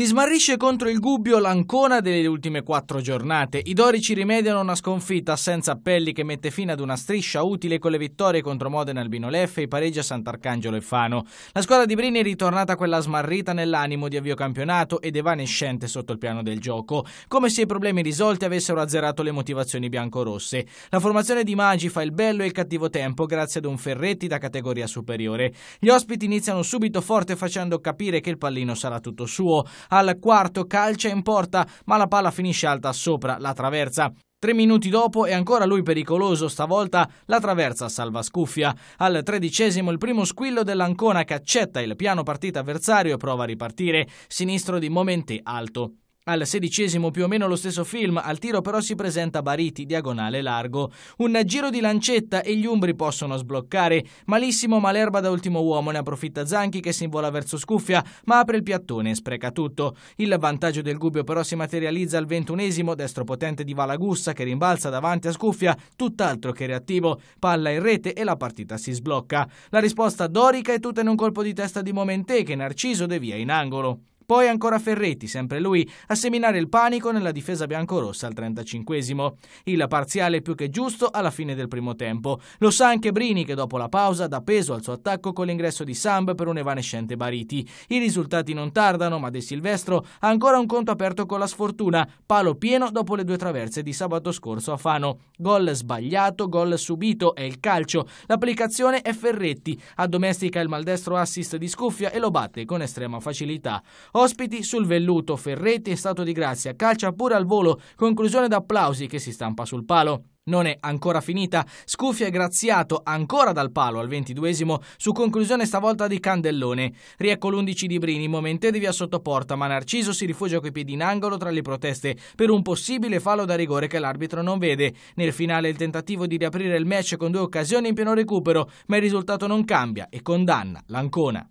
Si smarrisce contro il Gubbio l'Ancona delle ultime quattro giornate. I dorici rimediano una sconfitta senza appelli che mette fine ad una striscia utile con le vittorie contro Modena Albino Leffe e i pareggi a Sant'Arcangelo e Fano. La squadra di Brini è ritornata quella smarrita nell'animo di avvio campionato ed evanescente sotto il piano del gioco, come se i problemi risolti avessero azzerato le motivazioni biancorosse. La formazione di Magi fa il bello e il cattivo tempo grazie ad un Ferretti da categoria superiore. Gli ospiti iniziano subito forte facendo capire che il pallino sarà tutto suo al quarto calcia in porta, ma la palla finisce alta sopra la traversa. Tre minuti dopo è ancora lui pericoloso, stavolta la traversa salva Scuffia. Al tredicesimo il primo squillo dell'Ancona che accetta il piano partita avversario e prova a ripartire, sinistro di Momenti alto. Al sedicesimo più o meno lo stesso film, al tiro però si presenta Bariti, diagonale largo. Un giro di lancetta e gli Umbri possono sbloccare. Malissimo Malerba da ultimo uomo, ne approfitta Zanchi che si invola verso Scuffia, ma apre il piattone e spreca tutto. Il vantaggio del Gubbio però si materializza al ventunesimo, destro potente di Valagussa che rimbalza davanti a Scuffia, tutt'altro che reattivo. Palla in rete e la partita si sblocca. La risposta dorica è tutta in un colpo di testa di Momentè che Narciso devia in angolo. Poi ancora Ferretti, sempre lui, a seminare il panico nella difesa biancorossa al 35 esimo Il parziale più che giusto alla fine del primo tempo. Lo sa anche Brini che dopo la pausa dà peso al suo attacco con l'ingresso di Samb per un evanescente Bariti. I risultati non tardano, ma De Silvestro ha ancora un conto aperto con la sfortuna. Palo pieno dopo le due traverse di sabato scorso a Fano. Gol sbagliato, gol subito, è il calcio. L'applicazione è Ferretti. Addomestica il maldestro assist di Scuffia e lo batte con estrema facilità. Ospiti sul velluto, Ferretti è stato di grazia, calcia pure al volo, conclusione d'applausi che si stampa sul palo. Non è ancora finita, scuffia graziato ancora dal palo al ventiduesimo su conclusione stavolta di Candellone. Riecco l'11 di Brini, Momentedevi a sottoporta, ma Narciso si rifugia coi piedi in angolo tra le proteste per un possibile fallo da rigore che l'arbitro non vede. Nel finale il tentativo di riaprire il match con due occasioni in pieno recupero, ma il risultato non cambia e condanna l'Ancona.